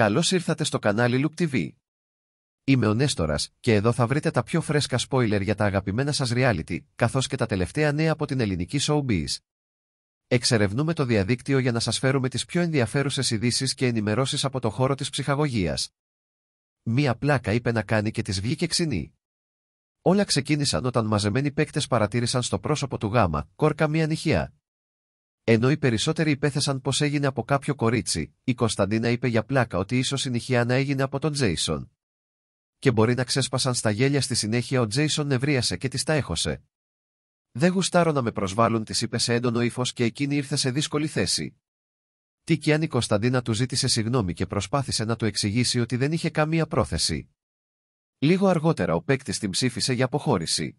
Καλώς ήρθατε στο κανάλι Look TV. Είμαι ο Νέστορας και εδώ θα βρείτε τα πιο φρέσκα spoiler για τα αγαπημένα σας reality, καθώς και τα τελευταία νέα από την ελληνική showbiz. Εξερευνούμε το διαδίκτυο για να σας φέρουμε τις πιο ενδιαφέρουσες ειδήσεις και ενημερώσεις από το χώρο της ψυχαγωγίας. Μία πλάκα είπε να κάνει και της βγήκε ξινή. Όλα ξεκίνησαν όταν μαζεμένοι παίκτες παρατήρησαν στο πρόσωπο του γάμα, κόρκα μία νυχιά, ενώ οι περισσότεροι υπέθεσαν πως έγινε από κάποιο κορίτσι, η Κωνσταντίνα είπε για πλάκα ότι ίσως η να έγινε από τον Τζέισον. Και μπορεί να ξέσπασαν στα γέλια στη συνέχεια ο Τζέισον νευρίασε και της τα έχωσε. Δεν γουστάρω να με προσβάλλουν, της είπε σε έντονο ύφος και εκείνη ήρθε σε δύσκολη θέση. Τι και αν η Κωνσταντίνα του ζήτησε συγγνώμη και προσπάθησε να του εξηγήσει ότι δεν είχε καμία πρόθεση. Λίγο αργότερα ο παίκτης την ψήφισε για αποχώρηση.